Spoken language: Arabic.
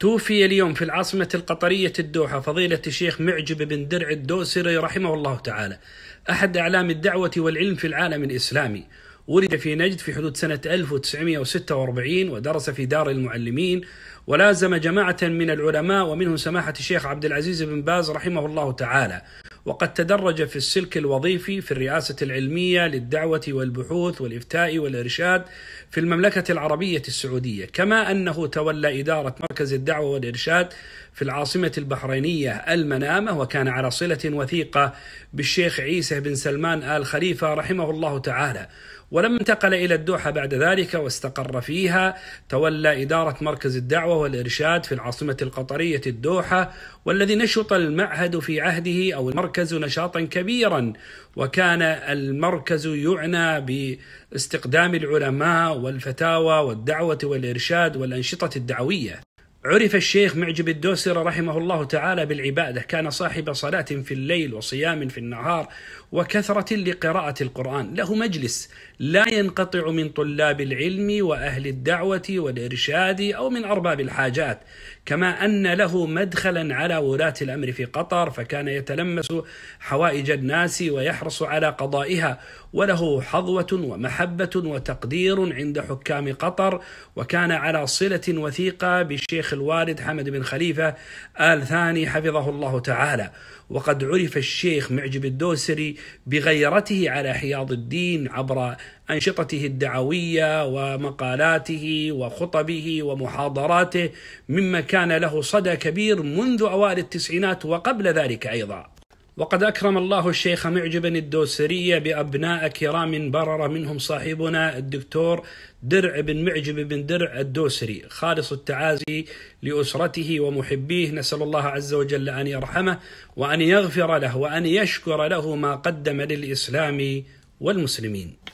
توفي اليوم في العاصمة القطرية الدوحة فضيلة الشيخ معجب بن درع الدوسري رحمه الله تعالى أحد أعلام الدعوة والعلم في العالم الإسلامي ولد في نجد في حدود سنة 1946 ودرس في دار المعلمين ولازم جماعة من العلماء ومنهم سماحة الشيخ عبد العزيز بن باز رحمه الله تعالى وقد تدرج في السلك الوظيفي في الرئاسة العلمية للدعوة والبحوث والإفتاء والإرشاد في المملكة العربية السعودية كما أنه تولى إدارة مركز الدعوة والإرشاد في العاصمة البحرينية المنامة وكان على صلة وثيقة بالشيخ عيسى بن سلمان آل خليفة رحمه الله تعالى ولما انتقل إلى الدوحة بعد ذلك واستقر فيها تولى إدارة مركز الدعوة والإرشاد في العاصمة القطرية الدوحة والذي نشط المعهد في عهده أو المركز نشاطا كبيرا وكان المركز يعنى باستقدام العلماء والفتاوى والدعوة والإرشاد والأنشطة الدعوية عرف الشيخ معجب الدوسرة رحمه الله تعالى بالعبادة كان صاحب صلاة في الليل وصيام في النهار وكثرة لقراءة القرآن له مجلس لا ينقطع من طلاب العلم وأهل الدعوة والإرشاد أو من أرباب الحاجات كما أن له مدخلا على ولاة الأمر في قطر فكان يتلمس حوائج الناس ويحرص على قضائها وله حظوة ومحبة وتقدير عند حكام قطر وكان على صلة وثيقة بالشيخ الوالد حمد بن خليفة آل ثاني حفظه الله تعالى وقد عرف الشيخ معجب الدوسري بغيرته على حياض الدين عبر أنشطته الدعوية ومقالاته وخطبه ومحاضراته مما كان له صدى كبير منذ أوائل التسعينات وقبل ذلك أيضا وقد أكرم الله الشيخ معجبا الدوسرية بأبناء كرام برر منهم صاحبنا الدكتور درع بن معجب بن درع الدوسري خالص التعازي لأسرته ومحبيه نسأل الله عز وجل أن يرحمه وأن يغفر له وأن يشكر له ما قدم للإسلام والمسلمين